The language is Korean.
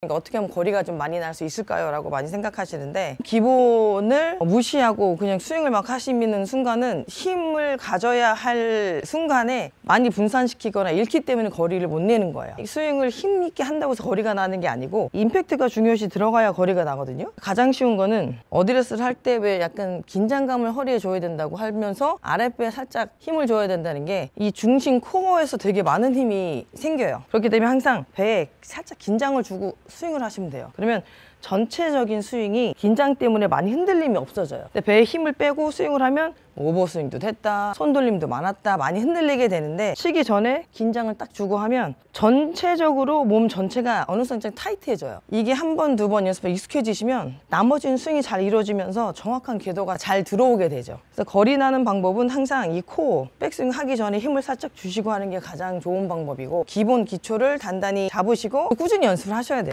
그러니까 어떻게 하면 거리가 좀 많이 날 수 있을까요? 라고 많이 생각하시는데 기본을 무시하고 그냥 스윙을 막 하시는 순간은 힘을 가져야 할 순간에 많이 분산시키거나 잃기 때문에 거리를 못 내는 거예요 스윙을 힘 있게 한다고 해서 거리가 나는 게 아니고 임팩트가 중요시 들어가야 거리가 나거든요 가장 쉬운 거는 어드레스를 할 때 왜 약간 긴장감을 허리에 줘야 된다고 하면서 아랫배에 살짝 힘을 줘야 된다는 게 이 중심 코어에서 되게 많은 힘이 생겨요 그렇기 때문에 항상 배에 살짝 긴장을 주고 스윙을 하시면 돼요 그러면 전체적인 스윙이 긴장 때문에 많이 흔들림이 없어져요 근데 배에 힘을 빼고 스윙을 하면 오버스윙도 됐다 손돌림도 많았다 많이 흔들리게 되는데 치기 전에 긴장을 딱 주고 하면 전체적으로 몸 전체가 어느 순간 타이트해져요 이게 한 번 두번 번 연습에 익숙해지시면 나머지 는 스윙이 잘 이루어지면서 정확한 궤도가 잘 들어오게 되죠 그래서 거리 나는 방법은 항상 이 코 백스윙 하기 전에 힘을 살짝 주시고 하는 게 가장 좋은 방법이고 기본 기초를 단단히 잡으시고 꾸준히 연습을 하셔야 돼요